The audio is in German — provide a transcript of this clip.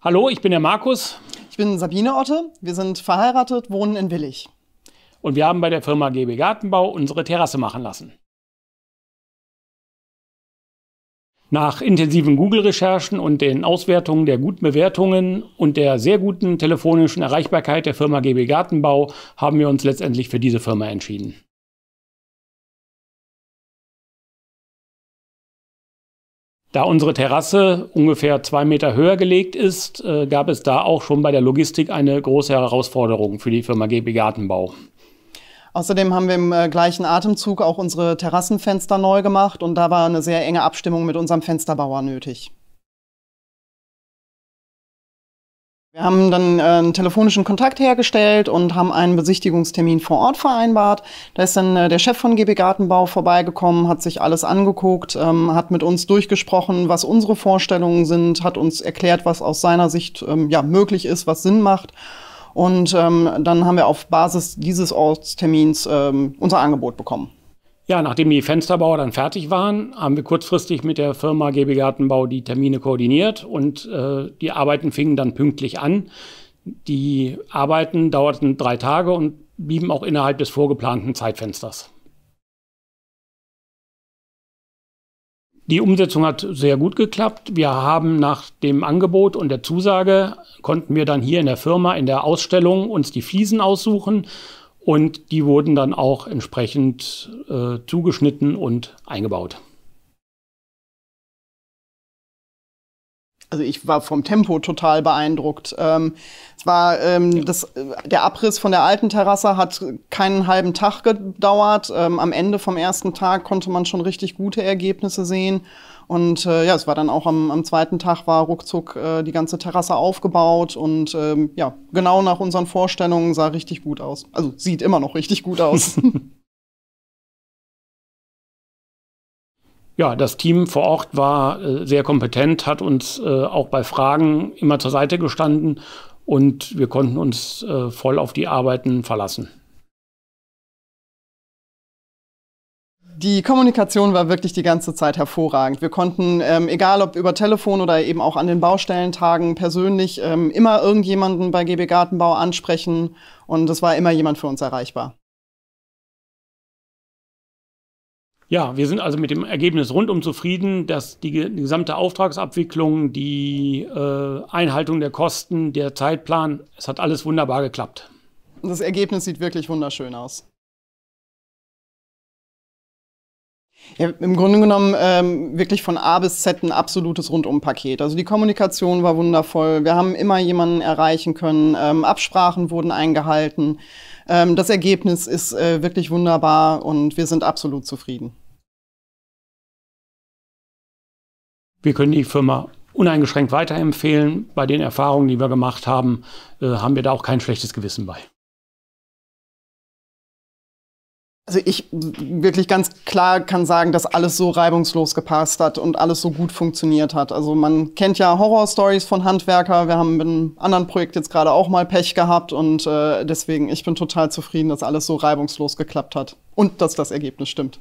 Hallo, ich bin der Markus. Ich bin Sabine Otte. Wir sind verheiratet, wohnen in Willig. Und wir haben bei der Firma GB Gartenbau unsere Terrasse machen lassen. Nach intensiven Google-Recherchen und den Auswertungen der guten Bewertungen und der sehr guten telefonischen Erreichbarkeit der Firma GB Gartenbau haben wir uns letztendlich für diese Firma entschieden. Da unsere Terrasse ungefähr zwei Meter höher gelegt ist, äh, gab es da auch schon bei der Logistik eine große Herausforderung für die Firma GB Gartenbau. Außerdem haben wir im äh, gleichen Atemzug auch unsere Terrassenfenster neu gemacht und da war eine sehr enge Abstimmung mit unserem Fensterbauer nötig. Wir haben dann äh, einen telefonischen Kontakt hergestellt und haben einen Besichtigungstermin vor Ort vereinbart. Da ist dann äh, der Chef von GB Gartenbau vorbeigekommen, hat sich alles angeguckt, ähm, hat mit uns durchgesprochen, was unsere Vorstellungen sind, hat uns erklärt, was aus seiner Sicht ähm, ja, möglich ist, was Sinn macht. Und ähm, dann haben wir auf Basis dieses Ortstermins ähm, unser Angebot bekommen. Ja, nachdem die Fensterbauer dann fertig waren, haben wir kurzfristig mit der Firma GB Gartenbau die Termine koordiniert und äh, die Arbeiten fingen dann pünktlich an. Die Arbeiten dauerten drei Tage und blieben auch innerhalb des vorgeplanten Zeitfensters. Die Umsetzung hat sehr gut geklappt. Wir haben nach dem Angebot und der Zusage konnten wir dann hier in der Firma in der Ausstellung uns die Fliesen aussuchen und die wurden dann auch entsprechend äh, zugeschnitten und eingebaut. also ich war vom Tempo total beeindruckt. Ähm, es war ähm, ja. das, äh, der Abriss von der alten Terrasse hat keinen halben Tag gedauert. Ähm, am Ende vom ersten Tag konnte man schon richtig gute Ergebnisse sehen. Und äh, ja, es war dann auch am, am zweiten Tag war ruckzuck äh, die ganze Terrasse aufgebaut und ähm, ja, genau nach unseren Vorstellungen sah richtig gut aus. Also sieht immer noch richtig gut aus. ja, das Team vor Ort war äh, sehr kompetent, hat uns äh, auch bei Fragen immer zur Seite gestanden und wir konnten uns äh, voll auf die Arbeiten verlassen. Die Kommunikation war wirklich die ganze Zeit hervorragend. Wir konnten, ähm, egal ob über Telefon oder eben auch an den Baustellentagen persönlich, ähm, immer irgendjemanden bei GB Gartenbau ansprechen und es war immer jemand für uns erreichbar. Ja, wir sind also mit dem Ergebnis rundum zufrieden, dass die, die gesamte Auftragsabwicklung, die äh, Einhaltung der Kosten, der Zeitplan, es hat alles wunderbar geklappt. Das Ergebnis sieht wirklich wunderschön aus. Ja, Im Grunde genommen ähm, wirklich von A bis Z ein absolutes Rundumpaket. Also die Kommunikation war wundervoll. Wir haben immer jemanden erreichen können. Ähm, Absprachen wurden eingehalten. Ähm, das Ergebnis ist äh, wirklich wunderbar und wir sind absolut zufrieden. Wir können die Firma uneingeschränkt weiterempfehlen. Bei den Erfahrungen, die wir gemacht haben, äh, haben wir da auch kein schlechtes Gewissen bei. Also ich wirklich ganz klar kann sagen, dass alles so reibungslos gepasst hat und alles so gut funktioniert hat. Also man kennt ja Horror-Stories von Handwerker. Wir haben mit einem anderen Projekt jetzt gerade auch mal Pech gehabt und äh, deswegen ich bin total zufrieden, dass alles so reibungslos geklappt hat und dass das Ergebnis stimmt.